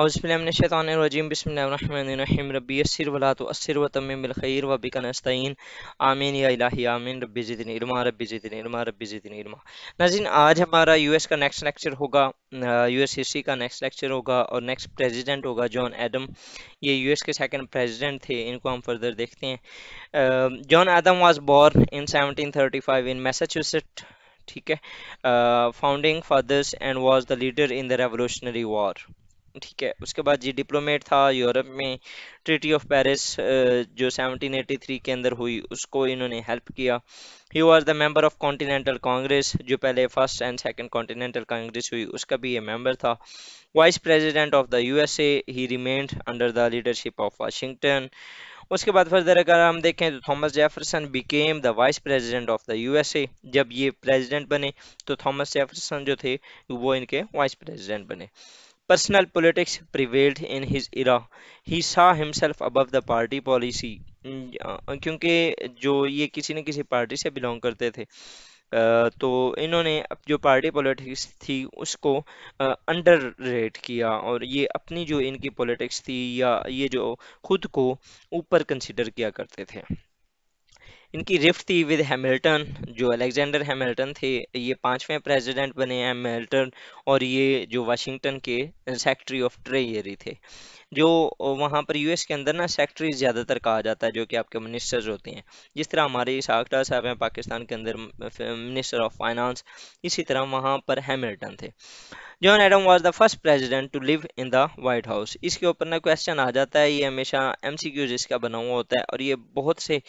अज़बिलमनशानरजीम बसमीम रबी असर वला तो आमीन इलाही आमीन रबी ज़िदन इल्मा रबी ज़िदन इल्मा रबी ज़िदन इल्मा नाजिन आज हमारा यूएस का नेक्स्ट लेक्चर होगा यूएस हिस्ट्री का नेक्स्ट लेक्चर होगा और नेक्स्ट प्रेसिडेंट होगा जॉन एडम ये यूएस के सेकंड प्रेसिडेंट थे इनको हम फर्दर देखते हैं John Adam was born in 1735 in Massachusetts ठीक है founding fathers and was the leader in the revolutionary war ठीक है उसके बाद जी डिप्लोमेट था यूरोप में ट्रिटी ऑफ पेरिस जो 1783 के अंदर हुई उसको इन्होंने हेल्प किया he was the member of continental congress जो पहले first and second continental congress हुई उसका भी ये मेंबर था vice president of the USA he remained under the leadership of Washington उसके बाद फर्दर अगर हम देखें तो Thomas Jefferson became the vice president of the USA जब ये प्रेसिडेंट बने तो थॉमस जेफरसन जो थे वो इनके वाइस प्रेसिडेंट बने Personal politics prevailed in his era. He saw himself above the party policy. Mm, uh, क्योंकि जो ये किसी न किसी पार्टी से बिलोंग करते थे तो इन्होंने जो पार्टी पॉलिटिक्स थी उसको अंडर रेट किया और ये अपनी जो इनकी पॉलिटिक्स थी या ये जो खुद को ऊपर कंसिडर किया करते थे इनकी रिफ्ट थी विद हैमिल्टन जो अलेक्जेंडर हैमिल्टन थे ये पांचवें प्रेसिडेंट बने हैमिल्टन और ये जो वाशिंगटन के सेक्रेटरी ऑफ ट्रेजरी थे जो वहाँ पर यूएस के अंदर ना सेक्रेटरी ज़्यादातर कहा जाता है जो कि आपके मिनिस्टर्स होते हैं जिस तरह हमारे साखटा साहब हैं पाकिस्तान के अंदर मिनिस्टर ऑफ फाइनेंस इसी तरह वहाँ पर हैमिल्टन थे John Adam was the first president to live in the White House इसके ऊपर ना क्वेश्चन आ जाता है ये हमेशा एम सी क्यूज इसका बना हुआ होता है और ये बहुत से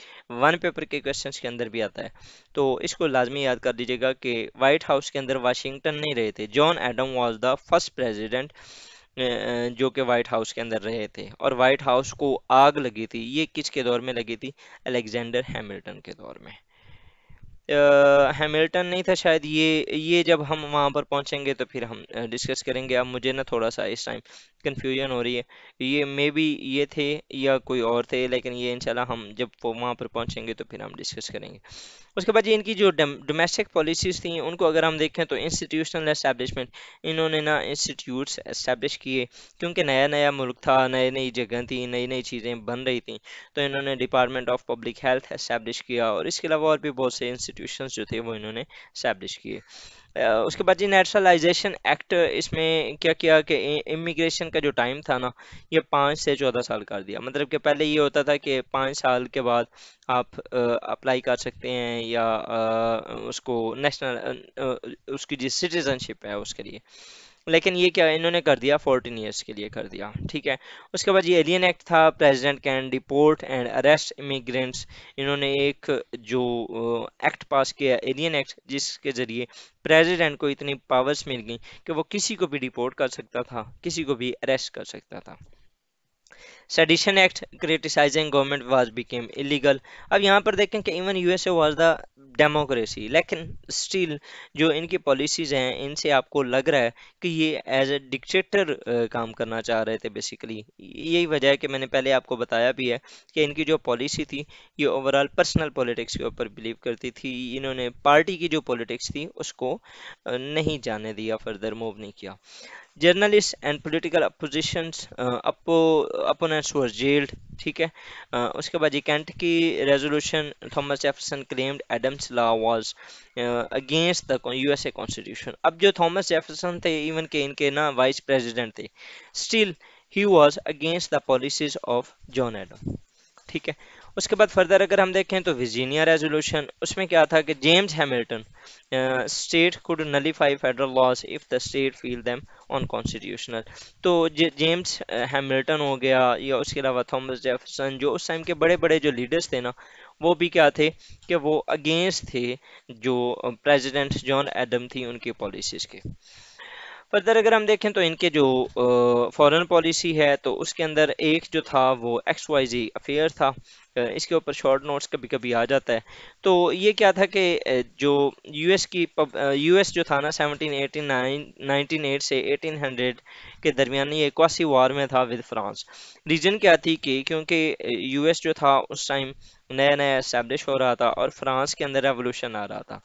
वन पेपर के क्वेश्चन के अंदर भी आता है तो इसको लाजमी याद कर दीजिएगा कि वाइट हाउस के अंदर वाशिंगटन नहीं रहे थे John Adam was the first president जो कि वाइट हाउस के अंदर रहे थे और वाइट हाउस को आग लगी थी ये किसके दौर में लगी थी अलेक्जेंडर हैमिल्टन के दौर में हैमिल्टन नहीं था शायद ये ये जब हम वहाँ पर पहुँचेंगे तो फिर हम डिस्कस करेंगे अब मुझे ना थोड़ा सा इस टाइम कन्फ्यूजन हो रही है ये मे बी ये थे या कोई और थे लेकिन ये इंशाल्लाह हम जब वो वहाँ पर पहुँचेंगे तो फिर हम डिस्कस करेंगे उसके बाद ये इनकी जो डोमेस्टिक पॉलिसीज़ थी उनको अगर हम देखें तो इंस्टीट्यूशनल इस्टेब्लिशमेंट इन्होंने ना इंस्टीट्यूट्स इस्टेब्लिश किए क्योंकि नया नया मुल्क था नई नई जगह थी नई नई चीज़ें बन रही थी तो इन्होंने department of public health establish किया और इसके अलावा और भी बहुत से इंस्टीट्यूशन जो थे वो इन्होंने इस्टेब्लिश किए उसके बाद जी नेशनलाइजेशन एक्ट इसमें क्या किया कि इमिग्रेशन का जो टाइम था ना ये पाँच से चौदह साल कर दिया मतलब कि पहले ये होता था कि पाँच साल के बाद आप अप्लाई कर सकते हैं या आ, उसको नेशनल उसकी जो सिटीजनशिप है उसके लिए लेकिन ये क्या इन्होंने कर दिया फोर्टीन ईयर्स के लिए कर दिया ठीक है उसके बाद ये एलियन एक्ट था president can deport and arrest immigrants इन्होंने एक जो एक्ट पास किया एलियन एक्ट जिसके जरिए प्रेसिडेंट को इतनी पावर्स मिल गई कि वो किसी को भी डिपोर्ट कर सकता था किसी को भी अरेस्ट कर सकता था sedition act criticising government was became illegal अब यहाँ पर देखें कि even USA was the democracy लेकिन स्टिल जो इनकी पॉलिसीज़ हैं इनसे आपको लग रहा है कि ये एज ए डिक्टेटर काम करना चाह रहे थे बेसिकली यही वजह है कि मैंने पहले आपको बताया भी है कि इनकी जो पॉलिसी थी ये ओवरऑल पर्सनल पॉलिटिक्स के ऊपर बिलीव करती थी इन्होंने पार्टी की जो पॉलिटिक्स थी उसको नहीं जाने दिया फर्दर मूव नहीं किया journalist and political oppositions opponents were jailed ठीक है uh, उसके बाद ये Kentucky resolution Thomas Jefferson claimed Adams law was against the a constitution अब जो थॉमस जेफरसन थे इवन के इनके ना वाइस प्रेजिडेंट थे still he was against the policies of John Adam ठीक है उसके बाद फर्दर अगर हम देखें तो विजीनिया रेजोल्यूशन उसमें क्या था कि James Hamilton state could nullify federal laws if the state feel them unconstitutional तो जेम्स हैमिल्टन हो गया या उसके अलावा थॉमस जेफरसन जो उस टाइम के बड़े बड़े जो लीडर्स थे ना वो भी क्या थे कि वो अगेंस्ट थे जो प्रेजिडेंट जॉन एडम थी उनकी पॉलिसीज़ के फर्दर अगर हम देखें तो इनके जो फॉरेन पॉलिसी है तो उसके अंदर एक जो था वो एक्स वाई जी अफेयर था इसके ऊपर शॉर्ट नोट्स कभी कभी आ जाता है तो ये क्या था कि जो यूएस की यूएस जो था ना 1789 1908 से 1800 के दरमियान ये क्वासी वार में था विद फ्रांस रीजन क्या थी कि क्योंकि यूएस जो था उस टाइम नया नया इस्टेब्लिश हो रहा था और फ्रांस के अंदर रेवोल्यूशन आ रहा था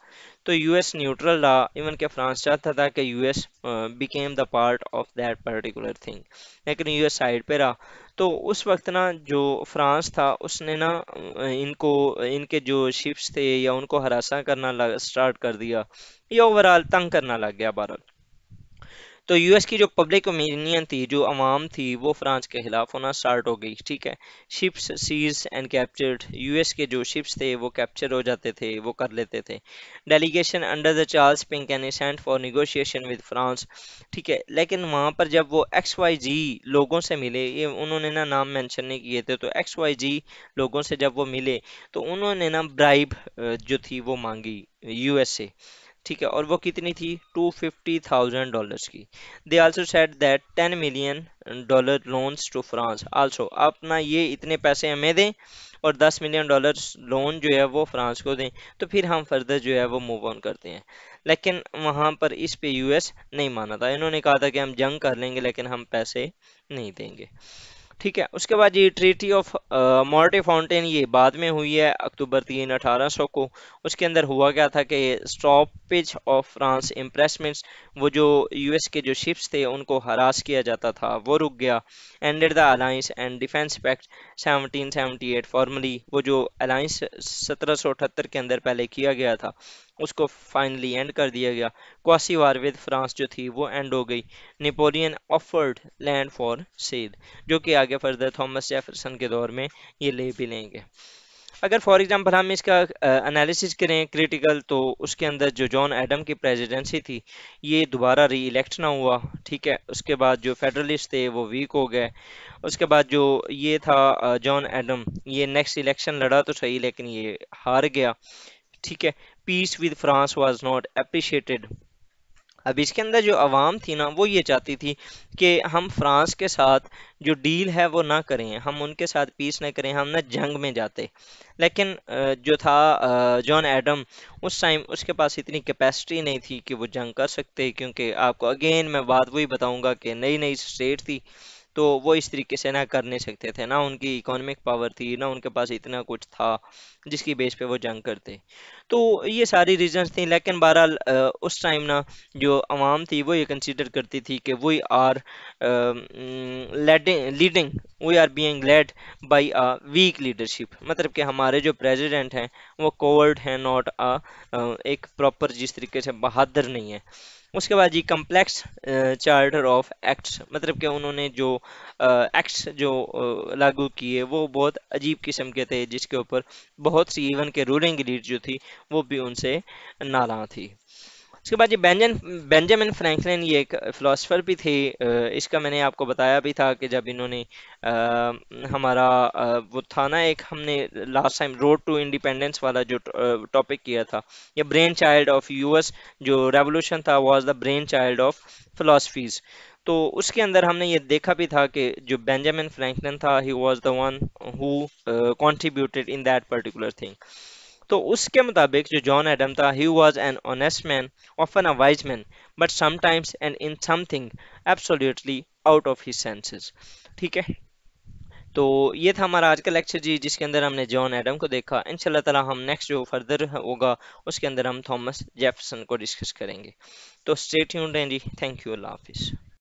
तो यूएस न्यूट्रल रहा इवन के फ्रांस चाहता था कि US became the part of that particular thing लेकिन यूएस साइड पे रहा तो उस वक्त ना जो फ्रांस था उसने ना इनको इनके जो शिप्स थे या उनको हरासा करना लग स्टार्ट कर दिया या ओवरऑल तंग करना लग गया भारत तो यूएस की जो पब्लिक ओपिनियन थी जो आवाम थी वो फ्रांस के खिलाफ होना स्टार्ट हो गई ठीक है ships seize and captured US के जो शिप्स थे वो कैप्चर हो जाते थे वो कर लेते थे delegation under the Charles Pinckney ascent for negotiation with France ठीक है लेकिन वहाँ पर जब वो एक्स वाई जी लोगों से मिले ये उन्होंने ना नाम मैंशन नहीं किए थे तो एक्स वाई जी लोगों से जब वो मिले तो उन्होंने ना ब्राइब जो थी वो मांगी यूएस से ठीक है और वो कितनी थी टू फिफ्टी थाउजेंड डॉलर्स की they also set that ten million dollar loans to France also अपना ये इतने पैसे हमें दें और दस मिलियन डॉलर लोन जो है वो फ्रांस को दें तो फिर हम फर्दर जो है वो मूव ऑन करते हैं लेकिन वहाँ पर इस पे यूएस नहीं माना था इन्होंने कहा था कि हम जंग कर लेंगे लेकिन हम पैसे नहीं देंगे ठीक है उसके बाद ये ट्रीटी ऑफ मॉर्टे फाउंटेन ये बाद में हुई है अक्टूबर तीन अठारह सौ को उसके अंदर हुआ क्या था कि स्टॉपेज ऑफ फ्रांस इम्प्रेसमेंट्स वो जो यूएस के जो शिप्स थे उनको हरास किया जाता था वो रुक गया ended the alliance and defence pact 1778 formally वो जो अलाइंस अठहत्तर के अंदर पहले किया गया था उसको फाइनली एंड कर दिया गया क्वासी वार विद फ्रांस जो थी वो एंड हो गई Napoleon offered land for sale जो कि आगे फर्दर थॉमस जेफरसन के दौर में ये ले भी लेंगे अगर फॉर एग्जांपल हम इसका एनालिसिस करें क्रिटिकल तो उसके अंदर जो जॉन एडम की प्रेसिडेंसी थी ये दोबारा री इलेक्ट ना हुआ ठीक है उसके बाद जो फेडरलिस्ट थे वो वीक हो गए उसके बाद जो ये था जॉन एडम ये नेक्स्ट इलेक्शन लड़ा तो सही लेकिन ये हार गया ठीक है peace with France was not appreciated अब इसके अंदर जो आवाम थी ना वो ये चाहती थी कि हम फ्रांस के साथ जो डील है वो ना करें हम उनके साथ पीस ना करें हम ना जंग में जाते लेकिन जो था जॉन एडम उस टाइम उसके पास इतनी कैपेसिटी नहीं थी कि वो जंग कर सकते क्योंकि आपको अगेन मैं बात वही बताऊंगा कि नई नई स्टेट थी तो वो इस तरीके से ना कर नहीं सकते थे ना उनकी इकोनॉमिक पावर थी ना उनके पास इतना कुछ था जिसकी बेस पे वो जंग करते तो ये सारी रीजंस थी लेकिन बहरहाल उस टाइम ना जो आवाम थी वो ये कंसिडर करती थी कि we are leading we are being led by a weak leadership मतलब कि हमारे जो प्रेसिडेंट हैं वो कोवर्ड हैं नॉट अ एक प्रॉपर जिस तरीके से बहादुर नहीं है उसके बाद जी कम्प्लेक्स चार्टर ऑफ एक्ट्स मतलब कि उन्होंने जो एक्ट्स जो लागू किए वो बहुत अजीब किस्म के थे जिसके ऊपर बहुत सी इवन के रूलिंग लीड जो थी वो भी उनसे नाराज थी उसके बाद ये बेंजन बेंजामिन फ्रैंकलिन ये एक फ़िलासफ़र भी थे इसका मैंने आपको बताया भी था कि जब इन्होंने हमारा वो था ना एक हमने last time road to independence वाला जो टॉपिक किया था ये ब्रेन चाइल्ड ऑफ यूएस जो रेवोल्यूशन था was the brain child of philosophies तो उसके अंदर हमने ये देखा भी था कि जो बेंजामिन फ्रैंकलिन था he was the one who contributed in that particular thing तो उसके मुताबिक जो जॉन एडम था he was an honest man of an a wise man but sometimes and in something absolutely out of his senses ठीक है तो ये था हमारा आज का लेक्चर जी जिसके अंदर हमने जॉन एडम को देखा इन तला हम नेक्स्ट जो फर्दर होगा उसके अंदर हम थॉमस जेफरसन को डिस्कस करेंगे तो स्टेट ट्यून्ड जी थैंक यू अल्लाह हाफिज़